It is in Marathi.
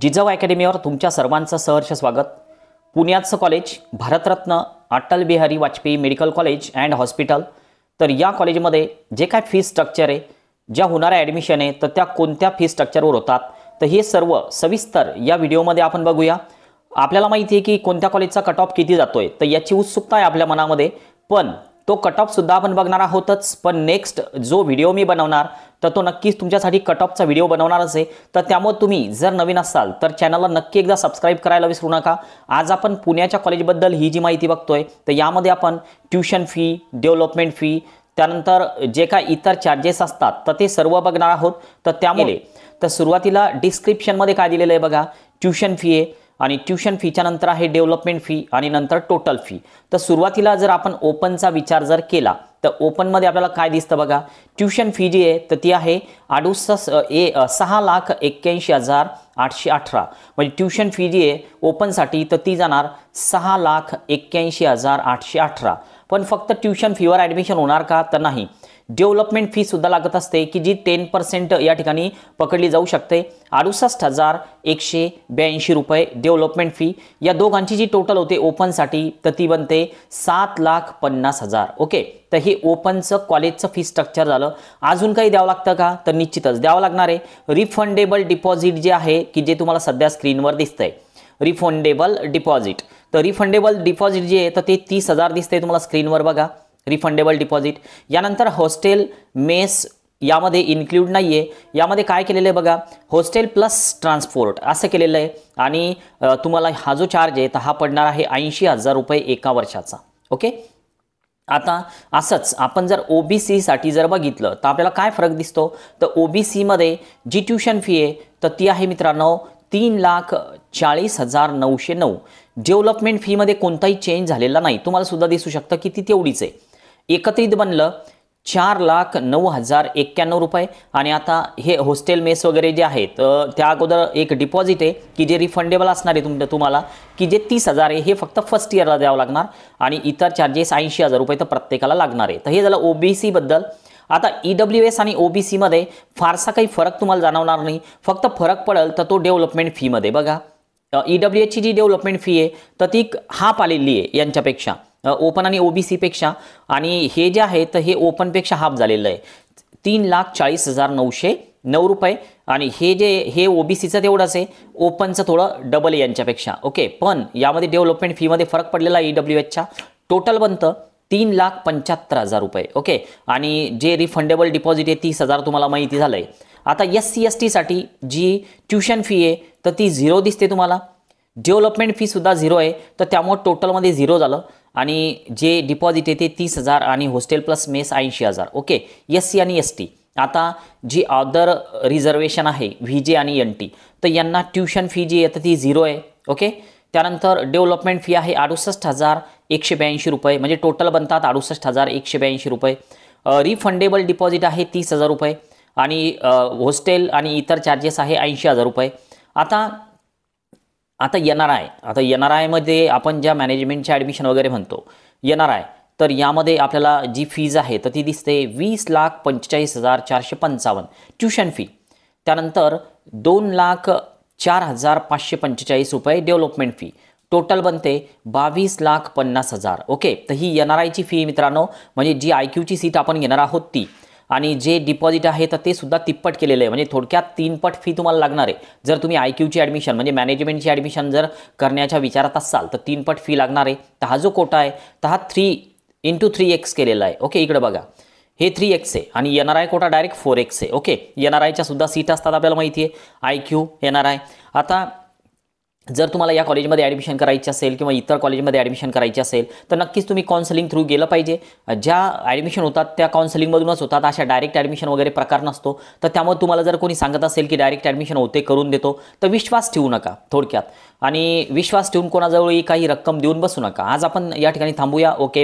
जिजाऊ अकॅडमीवर तुमच्या सर्वांचं सहर्ष स्वागत पुण्याचं college Bharat Ratna Atal Bihari Vajpayee medical college and hospital तर या कॉलेजमध्ये जे काय फी स्ट्रक्चर आहे ज्या होणाऱ्या ॲडमिशन आहे तर त्या कोणत्या फी स्ट्रक्चरवर होतात तर हे सर्व सविस्तर या व्हिडिओमध्ये आपण बघूया आपल्याला माहिती आहे की कोणत्या कॉलेजचा कट ऑफ किती जातो आहे तर याची उत्सुकता आहे आपल्या मनामध्ये पण तो कट ऑफसुद्धा आपण बघणार आहोतच पण नेक्स्ट जो व्हिडिओ मी बनवणार तर तो नक्कीच तुमच्यासाठी कट ऑफचा व्हिडिओ बनवणारच आहे तर त्यामुळे तुम्ही जर नवीन असाल तर चॅनलला नक्की एकदा सबस्क्राईब करायला विसरू नका आज आपण पुण्याच्या कॉलेजबद्दल ही जी माहिती बघतोय तर यामध्ये आपण ट्युशन फी डेव्हलपमेंट फी त्यानंतर जे काय इतर चार्जेस असतात तर ते सर्व बघणार आहोत तर त्यामुळे हो. तर सुरुवातीला डिस्क्रिप्शनमध्ये काय दिलेलं आहे बघा ट्युशन फी आहे आणि ट्युशन फीच्या नंतर आहे डेव्हलपमेंट फी आणि नंतर टोटल फी तर सुरुवातीला जर आपण ओपनचा विचार जर केला तर ओपनमध्ये आपल्याला काय दिसतं बघा ट्युशन फी जी आहे तर ती आहे अडुसष्ट ए सहा लाख एक्क्याऐंशी हजार आठशे अठरा म्हणजे ट्युशन फी जी आहे ओपनसाठी तर ती जाणार सहा लाख एक्क्याऐंशी हजार आठशे अठरा पण फक्त ट्युशन फीवर ॲडमिशन होणार का तर नाही डेव्हलपमेंट फी सुद्धा लागत असते की जी टेन पर्सेंट या ठिकाणी पकडली जाऊ शकते अडुसष्ट हजार एकशे ब्याऐंशी रुपये डेव्हलपमेंट फी या दोघांची जी टोटल होते ओपनसाठी तर ती बनते सात लाख पन्नास हजार ओके तर हे ओपनचं कॉलेजचं फी स्ट्रक्चर झालं अजून काही द्यावं लागतं का तर निश्चितच द्यावं लागणार आहे रिफंडेबल डिपॉझिट जे आहे की जे तुम्हाला सध्या स्क्रीनवर दिसतंय रिफंडेबल डिपॉझिट तर रिफंडेबल डिपॉझिट जे आहे तर ते तीस हजार दिसते तुम्हाला स्क्रीनवर बघा रिफंडेबल डिपॉझिट यानंतर हॉस्टेल मेस यामध्ये इन्क्ल्यूड नाही आहे यामध्ये काय केलेलं आहे बघा हॉस्टेल प्लस ट्रान्सपोर्ट असं केलेलं आहे आणि तुम्हाला हा जो चार्ज आहे तर हा पडणार आहे ऐंशी हजार रुपये एका वर्षाचा ओके आता असंच आपण जर ओ बी सीसाठी जर बघितलं तर आपल्याला काय फरक दिसतो तर ओ बी सीमध्ये जी ट्युशन फी आहे तर ती आहे मित्रांनो तीन लाख चाळीस हजार नऊशे नऊ डेव्हलपमेंट फीमध्ये कोणताही चेंज झालेला नाही तुम्हाला सुद्धा दिसू शकतं की ती तेवढीच आहे एकत्रित बनलं चार लाख नऊ हजार एक्क्याण्णव रुपये आणि आता हे हॉस्टेल मेस वगैरे जे आहेत त्या अगोदर एक डिपॉझिट आहे की जे रिफंडेबल असणार आहे तुम तुम्हाला की जे तीस हजार आहे हे फक्त फर्स्ट इयरला द्यावं लागणार आणि इतर चार्जेस ऐंशी हजार रुपये तर प्रत्येकाला लागणार आहे तर हे झालं ओबीसीबद्दल आता ई डब्ल्यू एस आणि ओ बी सीमध्ये फारसा काही फरक तुम्हाला जाणवणार नाही फक्त फरक पडेल तर तो डेव्हलपमेंट फीमध्ये बघा ई डब्ल्यू e ची जी डेव्हलपमेंट फी आहे तर ती हाप आलेली आहे यांच्यापेक्षा ओपन आणि पेक्षा आणि हे जे आहे तर हे ओपनपेक्षा हाफ झालेलं आहे तीन लाख चाळीस हजार नऊशे नऊ रुपये आणि हे जे हे ओबीसीचं तेवढंच आहे ओपनचं थोडं डबल यांच्यापेक्षा ओके पण यामध्ये डेव्हलपमेंट फीमध्ये फरक पडलेला ई डब्ल्यू एचच्या टोटल बनतं तीन लाख पंच्याहत्तर हजार रुपये ओके आणि जे रिफंडेबल डिपॉझिट आहे तीस हजार तुम्हाला माहिती झालं आहे आता एस सी एस टीसाठी जी ट्युशन फी आहे तर ती झिरो दिसते तुम्हाला डेव्हलपमेंट फी सुद्धा झिरो आहे तर त्यामुळे टोटलमध्ये झिरो झालं आणि जे डिपॉझिट येते तीस हजार आणि हॉस्टेल प्लस मेस ऐंशी हजार ओके एस सी आणि एस टी आता जी अदर रिझर्वेशन आहे व्ही जे आणि एन टी तर यांना ट्युशन फी जी येतं ती झिरो आहे ओके त्यानंतर डेव्हलपमेंट फी आहे अडुसष्ट हजार एकशे ब्याऐंशी रुपये म्हणजे टोटल बनतात अडुसष्ट हजार एकशे ब्याऐंशी रुपये रिफंडेबल डिपॉझिट आहे तीस हजार रुपये आणि हॉस्टेल आणि इतर चार्जेस आहे ऐंशी हजार रुपये आता आता एन आर आय आता एन आर आयमध्ये आपण ज्या मॅनेजमेंटच्या ॲडमिशन वगैरे म्हणतो आर आय तर यामध्ये आपल्याला जी फीज आहे तर ती दिसते वीस लाख पंचेचाळीस हजार चारशे पंचावन्न ट्युशन फी त्यानंतर दोन लाख चार हजार पाचशे पंचेचाळीस रुपये डेव्हलपमेंट फी टोटल बनते बावीस लाख पन्नास हजार ओके तर ही एन आर आयची फी मित्रांनो म्हणजे जी आय क्यूची सीट आपण घेणार आहोत ती आणि जे डिपॉझिट आहे तर ते सुद्धा तिप्पट केलेलं आहे म्हणजे थोडक्यात तीनपट फी तुम्हाला लागणार आहे जर तुम्ही आय क्यूची ॲडमिशन म्हणजे मॅनेजमेंटची ॲडमिशन जर करण्याच्या विचारात असाल तर तीनपट फी लागणार आहे तर हा जो कोटा आहे तर हा थ्री इंटू थ्री एक्स केलेला आहे ओके इकडं बघा हे थ्री एक्स आहे आणि N R I quota direct four X आहे ओके एन आर आयच्या सुद्धा सीट असतात आपल्याला माहिती आहे I Q N R I आता जर तुम्हाला या कॉलेजमध्ये ॲडमिशन करायची असेल किंवा इतर कॉलेजमध्ये ॲडमिशन करायची असेल तर नक्कीच तुम्ही काउन्सलिंग थ्रू गेलं पाहिजे ज्या ॲडमिशन होतात त्या काउन्सलिंगमधूनच होतात अशा डायरेक्ट ॲडमिशन वगैरे प्रकार नसतो तर त्यामुळे तुम्हाला जर कोणी सांगत असेल की डायरेक्ट ॲडमिशन होते करून देतो तर विश्वास ठेवू नका थोडक्यात आणि विश्वास ठेवून कोणाजवळही काही रक्कम देऊन बसू नका आज आपण या ठिकाणी थांबूया ओके